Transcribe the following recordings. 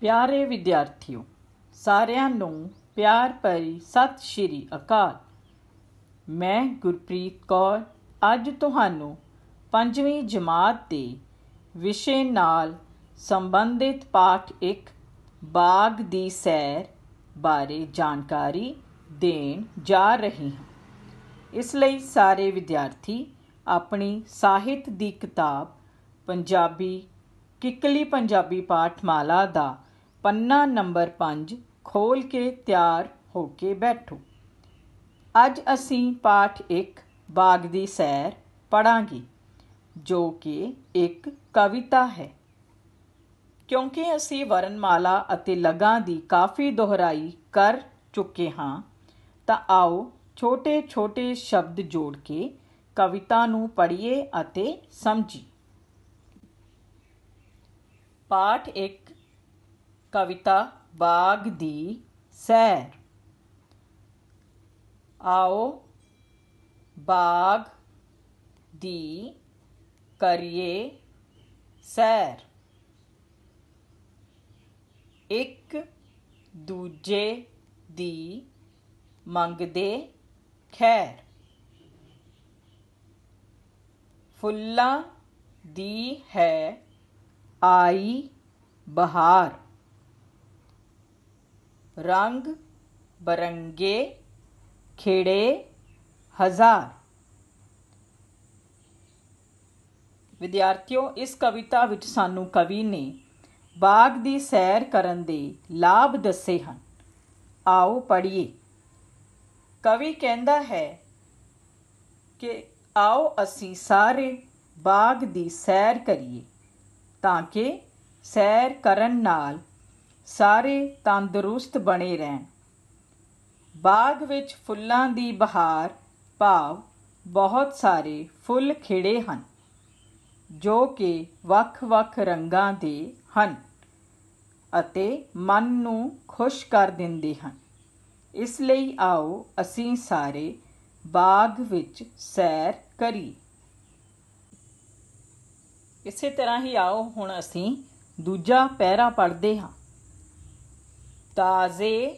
ਪਿਆਰੇ ਵਿਦਿਆਰਥੀਓ ਸਾਰਿਆਂ ਨੂੰ ਪਿਆਰ ਭਰੀ ਸਤਿ ਸ਼੍ਰੀ ਅਕਾਲ ਮੈਂ ਗੁਰਪ੍ਰੀਤ ਕੌਰ ਅੱਜ ਤੁਹਾਨੂੰ ਪੰਜਵੀਂ ਜਮਾਤ ਦੇ ਵਿਸ਼ੇ ਨਾਲ ਸੰਬੰਧਿਤ ਪਾਠ 1 ਬਾਗ ਦੀ ਸੈਰ ਬਾਰੇ ਜਾਣਕਾਰੀ ਦੇਣ ਜਾ ਰਹੀ ਹਾਂ ਇਸ ਲਈ ਸਾਰੇ ਵਿਦਿਆਰਥੀ ਆਪਣੀ ਸਾਹਿਤ ਦੀ ਕਿਤਾਬ ਪੰਜਾਬੀ ਕਿਕਲੀ ਪੰਜਾਬੀ ਪਾਠਮਾਲਾ ਦਾ ਪੰਨਾ ਨੰਬਰ 5 ਖੋਲ ਕੇ ਤਿਆਰ ਹੋ ਕੇ ਬੈਠੋ ਅੱਜ ਅਸੀਂ ਪਾਠ 1 ਬਾਗ ਦੀ ਸੈਰ ਪੜਾਂਗੇ ਜੋ ਕਿ ਇੱਕ ਕਵਿਤਾ ਹੈ ਕਿਉਂਕਿ ਅਸੀਂ ਵਰਣਮਾਲਾ ਅਤੇ ਲਗਾਂ ਦੀ ਕਾਫੀ ਦੁਹਰਾਈ ਕਰ ਚੁੱਕੇ ਹਾਂ ਤਾਂ ਆਓ ਛੋਟੇ-ਛੋਟੇ ਸ਼ਬਦ ਜੋੜ ਕੇ ਕਵਿਤਾ ਨੂੰ ਪੜ੍ਹੀਏ ਅਤੇ ਸਮਝੀ ਪਾਠ 1 कविता बाग दी सैर आओ बाग दी करिए सैर एक दूजे दी मंगदे खैर फुल्ला दी है आई बहार ਰੰਗ ਬਰੰਗੇ ਖੇੜੇ ਹਜ਼ਾਰ ਵਿਦਿਆਰਥੀਓ ਇਸ ਕਵਿਤਾ ਵਿੱਚ ਸਾਨੂੰ ਕਵੀ ਨੇ ਬਾਗ ਦੀ ਸੈਰ ਕਰਨ ਦੇ ਲਾਭ ਦੱਸੇ ਹਨ ਆਓ ਪੜ੍ਹੀਏ ਕਵੀ ਕਹਿੰਦਾ ਹੈ ਕਿ ਆਓ ਅਸੀਂ ਸਾਰੇ ਬਾਗ ਦੀ ਸੈਰ ਕਰੀਏ ਤਾਂ ਕਿ ਸੈਰ ਕਰਨ ਨਾਲ ਸਾਰੇ ਤੰਦਰੁਸਤ ਬਣੇ ਰਹਿਣ ਬਾਗ ਵਿੱਚ ਫੁੱਲਾਂ ਦੀ ਬਹਾਰ ਭਾਵ ਬਹੁਤ ਸਾਰੇ ਫੁੱਲ ਖਿੜੇ ਹਨ ਜੋ ਕਿ ਵੱਖ-ਵੱਖ ਰੰਗਾਂ ਦੇ ਹਨ ਅਤੇ ਮਨ ਨੂੰ ਖੁਸ਼ ਕਰ ਦਿੰਦੇ ਹਨ ਇਸ ਲਈ ਆਓ ਅਸੀਂ ਸਾਰੇ ਬਾਗ ਵਿੱਚ ਸੈਰ ਕਰੀ ਇਸੇ ਤਰ੍ਹਾਂ ਹੀ ਆਓ ਹੁਣ ਅਸੀਂ ਦੂਜਾ ਪੈਰਾ ਪੜ੍ਹਦੇ ਹਾਂ ਤਾਜ਼ੇ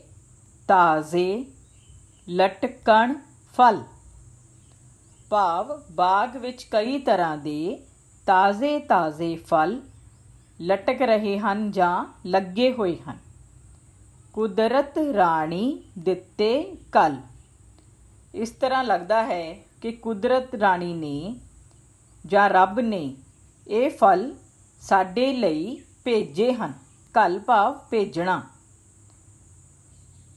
ਤਾਜ਼ੇ ਲਟਕਣ ਫਲ ਭਾਵ ਬਾਗ ਵਿੱਚ ਕਈ ਤਰ੍ਹਾਂ ਦੇ ਤਾਜ਼ੇ ਤਾਜ਼ੇ ਫਲ ਲਟਕ ਰਹੇ ਹਨ ਜਾਂ ਲੱਗੇ ਹੋਏ ਹਨ ਕੁਦਰਤ ਰਾਣੀ ਦਿੱਤੇ ਕਲ ਇਸ ਤਰ੍ਹਾਂ ਲੱਗਦਾ ਹੈ ਕਿ ਕੁਦਰਤ ਰਾਣੀ ਨੇ ਜਾਂ ਰੱਬ ਨੇ ਇਹ ਫਲ ਸਾਡੇ ਲਈ ਭੇਜੇ ਹਨ ਕਲ ਭਾਵ ਭੇਜਣਾ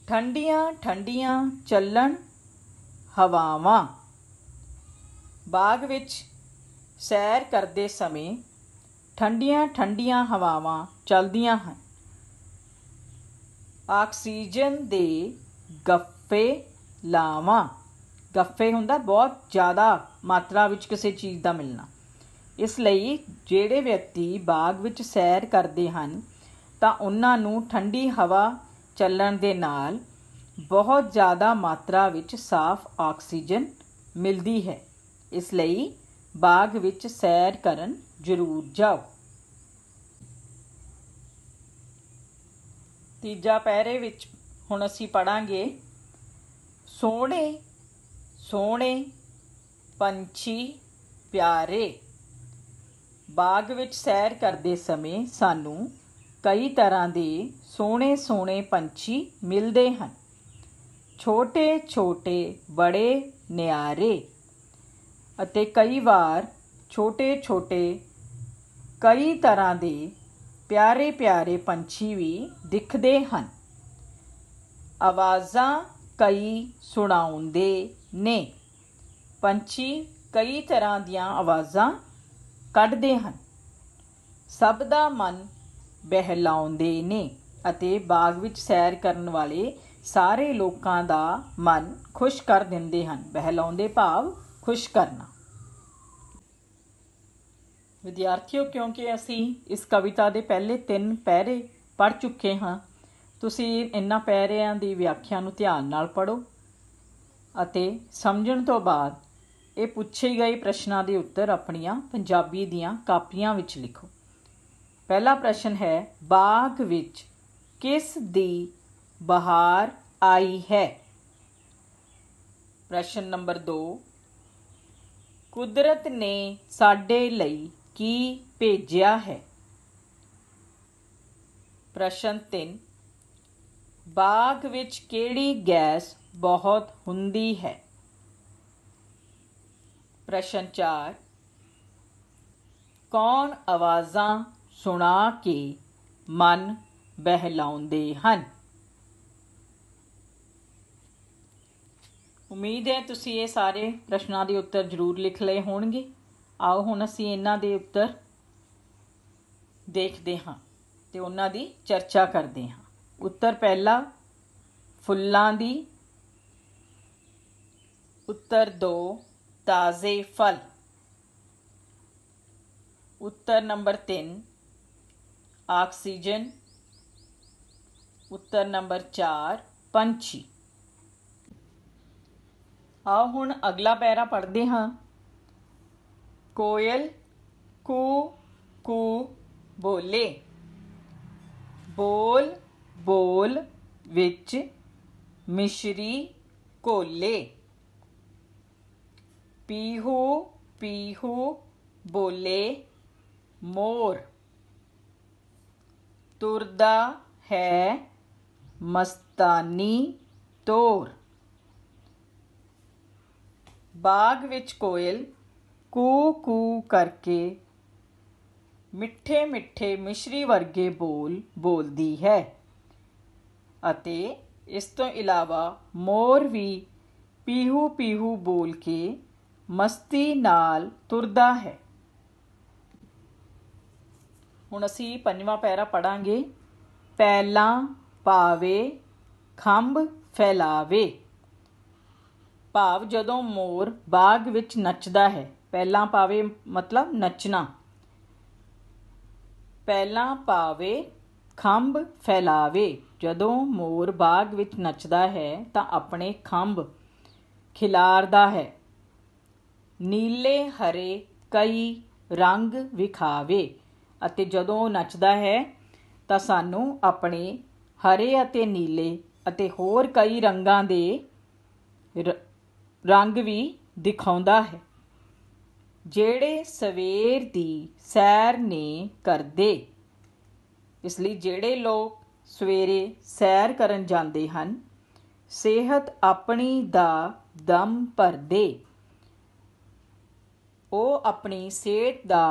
ਠੰਡੀਆਂ ਠੰਡੀਆਂ ਚੱਲਣ ਹਵਾਵਾਂ ਬਾਗ ਵਿੱਚ ਸੈਰ ਕਰਦੇ ਸਮੇਂ ਠੰਡੀਆਂ ਠੰਡੀਆਂ ਹਵਾਵਾਂ ਚੱਲਦੀਆਂ ਹਨ ਆਕਸੀਜਨ ਦੇ ਗੱਫੇ ਲਾਵਾਂ ਗੱਫੇ ਹੁੰਦਾ ਬਹੁਤ ਜ਼ਿਆਦਾ ਮਾਤਰਾ ਵਿੱਚ ਕਿਸੇ ਚੀਜ਼ ਦਾ ਮਿਲਣਾ ਇਸ ਲਈ ਜਿਹੜੇ ਵਿਅਕਤੀ ਬਾਗ ਵਿੱਚ ਸੈਰ ਕਰਦੇ ਹਨ ਤਾਂ ਉਹਨਾਂ ਨੂੰ ਠੰਡੀ ਹਵਾ ਚੱਲਣ ਦੇ ਨਾਲ ਬਹੁਤ ਜ਼ਿਆਦਾ ਮਾਤਰਾ ਵਿੱਚ ਸਾਫ਼ ਆਕਸੀਜਨ ਮਿਲਦੀ ਹੈ ਇਸ ਲਈ ਬਾਗ ਵਿੱਚ ਸੈਰ ਕਰਨ ਜ਼ਰੂਰ ਜਾਓ ਤੀਜਾ ਪੈਰੇ ਵਿੱਚ ਹੁਣ ਅਸੀਂ ਪੜਾਂਗੇ ਸੋਹਣੇ ਸੋਹਣੇ ਪੰਛੀ ਪਿਆਰੇ ਬਾਗ ਵਿੱਚ ਸੈਰ ਕਰਦੇ ਸਮੇਂ ਸਾਨੂੰ ਕਈ ਤਰ੍ਹਾਂ ਦੇ ਸੋਹਣੇ ਸੋਹਣੇ ਪੰਛੀ ਮਿਲਦੇ ਹਨ ਛੋਟੇ ਛੋਟੇ ਬੜੇ ਨਿਆਰੇ ਅਤੇ ਕਈ ਵਾਰ ਛੋਟੇ ਛੋਟੇ ਕਈ ਤਰ੍ਹਾਂ ਦੇ ਪਿਆਰੇ ਪਿਆਰੇ ਪੰਛੀ ਵੀ ਦਿਖਦੇ ਹਨ ਆਵਾਜ਼ਾਂ ਕਈ ਸੁਣਾਉਂਦੇ ਨੇ ਪੰਛੀ ਕਈ ਤਰ੍ਹਾਂ ਦੀਆਂ ਆਵਾਜ਼ਾਂ ਕੱਢਦੇ ਹਨ ਸਭ ਦਾ ਮਨ ਬਹਿਲਾਉਂਦੇ ਨੇ ਅਤੇ ਬਾਗ ਵਿੱਚ ਸੈਰ ਕਰਨ ਵਾਲੇ ਸਾਰੇ ਲੋਕਾਂ ਦਾ ਮਨ ਖੁਸ਼ ਕਰ ਦਿੰਦੇ ਹਨ ਬਹਿਲਾਉਂਦੇ ਭਾਵ ਖੁਸ਼ ਕਰਨਾ ਵਿਦਿਆਰਥੀਓ ਕਿਉਂਕਿ ਅਸੀਂ ਇਸ ਕਵਿਤਾ ਦੇ ਪਹਿਲੇ 3 ਪੈਰੇ ਪੜ ਚੁੱਕੇ ਹਾਂ ਤੁਸੀਂ ਇਨ੍ਹਾਂ ਪੈਰਿਆਂ ਦੀ ਵਿਆਖਿਆ ਨੂੰ ਧਿਆਨ ਨਾਲ ਪੜੋ ਅਤੇ ਸਮਝਣ ਤੋਂ ਬਾਅਦ ਇਹ ਪੁੱਛੇ ਗਏ ਪ੍ਰਸ਼ਨਾਂ ਦੇ ਉੱਤਰ ਆਪਣੀਆਂ ਪੰਜਾਬੀ ਦੀਆਂ ਕਾਪੀਆਂ ਵਿੱਚ ਲਿਖੋ ਪਹਿਲਾ ਪ੍ਰਸ਼ਨ ਹੈ ਬਾਗ ਵਿੱਚ ਕਿਸ ਦੀ ਬਹਾਰ ਆਈ ਹੈ ਪ੍ਰਸ਼ਨ ਨੰਬਰ 2 ਕੁਦਰਤ ਨੇ ਸਾਡੇ ਲਈ ਕੀ ਭੇਜਿਆ ਹੈ ਪ੍ਰਸ਼ਨ 3 ਬਾਗ ਵਿੱਚ ਕਿਹੜੀ ਗੈਸ ਬਹੁਤ ਹੁੰਦੀ ਹੈ ਪ੍ਰਸ਼ਨ 4 ਕੌਣ ਆਵਾਜ਼ਾਂ ਸੁਣਾ ਕੇ ਮਨ ਬਹਿਲਾਉਂਦੇ ਹਨ ਉਮੀਦ ਹੈ ਤੁਸੀਂ ਇਹ ਸਾਰੇ ਪ੍ਰਸ਼ਨਾਂ ਦੇ ਉੱਤਰ ਜ਼ਰੂਰ ਲਿਖ ਲਏ ਹੋਣਗੇ ਆਓ ਹੁਣ ਅਸੀਂ ਇਹਨਾਂ ਦੇ ਉੱਤਰ ਦੇਖਦੇ ਹਾਂ ਤੇ ਉਹਨਾਂ ਦੀ ਚਰਚਾ ਕਰਦੇ ਹਾਂ ਉੱਤਰ ਪਹਿਲਾ ਫੁੱਲਾਂ ਦੀ ਉੱਤਰ 2 ਤਾਜ਼ੇ ਫਲ ਉੱਤਰ ਨੰਬਰ 3 ਆਕਸੀਜਨ ਉੱਤਰ ਨੰਬਰ 4 ਪੰਛੀ ਆਓ ਹੁਣ ਅਗਲਾ ਪੈਰਾ ਪੜ੍ਹਦੇ ਹਾਂ ਕੋਇਲ ਕੂ ਕੂ ਬੋਲੇ ਬੋਲ ਬੋਲ ਵਿੱਚ ਮਿਸ਼ਰੀ ਕੋਲੇ ਪੀਹੂ ਪੀਹੂ ਬੋਲੇ ਮੋਰ ਤੁਰਦਾ ਹੈ ਮਸਤਾਨੀ ਤੋਰ ਬਾਗ ਵਿੱਚ ਕੋਇਲ ਕੂ ਕੂ ਕਰਕੇ ਮਿੱਠੇ ਮਿੱਠੇ ਮਿਸ਼ਰੀ ਵਰਗੇ ਬੋਲ ਬੋਲਦੀ ਹੈ ਅਤੇ ਇਸ ਤੋਂ ਇਲਾਵਾ ਮੋਰ ਵੀ ਪੀਹੂ ਪੀਹੂ ਬੋਲ ਕੇ ਮਸਤੀ ਨਾਲ ਤੁਰਦਾ ਹੈ ਹੁਣ ਅਸੀਂ ਪੰਜਵਾਂ ਪੈਰਾ ਪੜਾਂਗੇ ਪਹਿਲਾ ਪਾਵੇ ਖੰਭ ਫੈਲਾਵੇ ਭਾਵ ਜਦੋਂ ਮੋਰ ਬਾਗ ਵਿੱਚ ਨੱਚਦਾ ਹੈ ਪਹਿਲਾਂ ਪਾਵੇ ਮਤਲਬ ਨੱਚਣਾ ਪਹਿਲਾਂ ਪਾਵੇ ਖੰਭ ਫੈਲਾਵੇ ਜਦੋਂ ਮੋਰ ਬਾਗ ਵਿੱਚ ਨੱਚਦਾ ਹੈ ਤਾਂ ਆਪਣੇ ਖੰਭ ਖਿਲਾਰਦਾ ਹੈ ਨੀਲੇ ਹਰੇ ਕਈ ਰੰਗ ਵਿਖਾਵੇ ਅਤੇ ਜਦੋਂ ਉਹ ਨੱਚਦਾ ਹੈ ਤਾਂ ਸਾਨੂੰ ਆਪਣੇ ਹਰੇ ਅਤੇ ਨੀਲੇ ਅਤੇ ਹੋਰ ਕਈ ਰੰਗਾਂ ਦੇ ਰੰਗ ਵੀ ਦਿਖਾਉਂਦਾ ਹੈ ਜਿਹੜੇ ਸਵੇਰ ਦੀ ਸੈਰ ਨੇ ਕਰਦੇ ਇਸ ਲਈ ਜਿਹੜੇ ਲੋਕ ਸਵੇਰੇ ਸੈਰ ਕਰਨ ਜਾਂਦੇ ਹਨ ਸਿਹਤ ਆਪਣੀ ਦਾ ਦਮ ਭਰਦੇ ਉਹ ਆਪਣੀ ਸਿਹਤ ਦਾ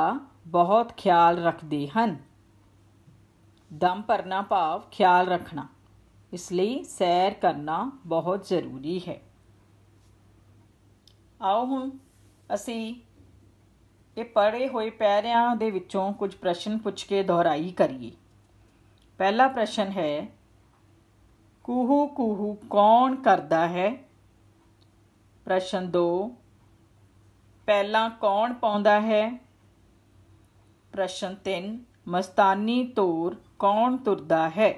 ਬਹੁਤ ਖਿਆਲ ਰੱਖਦੇ ਹਨ ਦਮ ਭਰਨਾ ਭਾਵ ਖਿਆਲ ਰੱਖਣਾ ਇਸ ਲਈ ਸੈਰ ਕਰਨਾ ਬਹੁਤ ਜ਼ਰੂਰੀ ਹੈ ਆਓ ਹੁਣ ਅਸੀਂ ਇਹ ਪੜੇ ਹੋਏ ਪੈਰਿਆਂ ਦੇ ਵਿੱਚੋਂ ਕੁਝ ਪ੍ਰਸ਼ਨ ਪੁੱਛ ਕੇ ਦੁਹਰਾਈ ਕਰੀਏ ਪਹਿਲਾ ਪ੍ਰਸ਼ਨ ਹੈ ਕੂਹੂ ਕੂਹੂ ਕੌਣ ਕਰਦਾ ਹੈ ਪ੍ਰਸ਼ਨ 2 ਪਹਿਲਾਂ ਕੌਣ ਪਾਉਂਦਾ ਹੈ ਪ੍ਰਸ਼ਨ 3 ਮਸਤਾਨੀ ਤੋਰ ਕੌਣ ਤੁਰਦਾ ਹੈ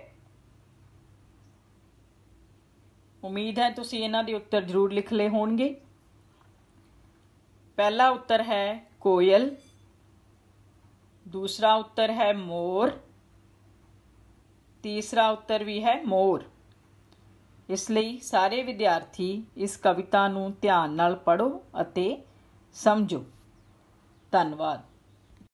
ਉਮੀਦ ਹੈ ਤੁਸੀਂ ਇਹਨਾਂ ਦੇ ਉੱਤਰ ਜ਼ਰੂਰ ਲਿਖ ਲਏ ਹੋਣਗੇ ਪਹਿਲਾ ਉੱਤਰ ਹੈ ਕੋਇਲ ਦੂਸਰਾ ਉੱਤਰ ਹੈ ਮੋਰ ਤੀਸਰਾ ਉੱਤਰ ਵੀ ਹੈ ਮੋਰ ਇਸ ਲਈ ਸਾਰੇ ਵਿਦਿਆਰਥੀ ਇਸ ਕਵਿਤਾ ਨੂੰ ਧਿਆਨ ਨਾਲ ਪੜੋ ਅਤੇ ਸਮਝੋ ਧੰਨਵਾਦ